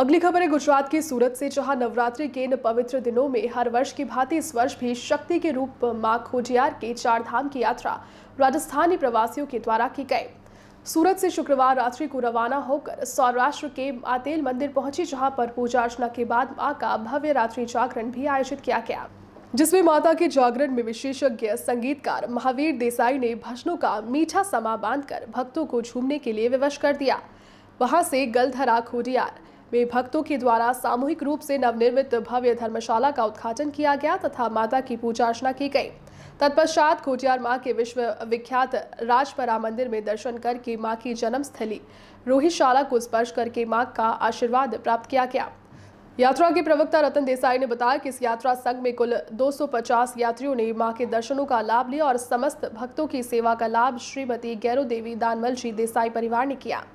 अगली खबर है गुजरात के सूरत से जहां नवरात्रि के इन पवित्र दिनों में हर वर्ष की भांति इस वर्ष भी शक्ति के रूप मां खोजियार के चारधाम की यात्रा राजस्थानी प्रवासियों के द्वारा की गई सूरत से शुक्रवार रात्रि को रवाना होकर सौराष्ट्र के आतेल मंदिर पहुंची जहां पर पूजा अर्चना के बाद मां का भव्य रात्रि जागरण भी आयोजित किया गया जिसमें माता के जागरण में विशेषज्ञ संगीतकार महावीर देसाई ने भजनों का मीठा समा बांधकर भक्तों को झूमने के लिए विवश कर दिया वहां से गलधरा खोडियार में भक्तों के द्वारा सामूहिक रूप से नवनिर्मित भव्य धर्मशाला का उद्घाटन किया गया तथा माता की पूजा अर्चना की गई तत्पश्चात खोटियार माँ के विश्व विख्यात राजपरा मंदिर में दर्शन करके माँ की जन्मस्थली रोहिशाला को स्पर्श करके माँ का आशीर्वाद प्राप्त किया गया यात्रा के प्रवक्ता रतन देसाई ने बताया कि इस यात्रा संघ में कुल 250 यात्रियों ने मां के दर्शनों का लाभ लिया और समस्त भक्तों की सेवा का लाभ श्रीमती गैरो देवी दानमल जी देसाई परिवार ने किया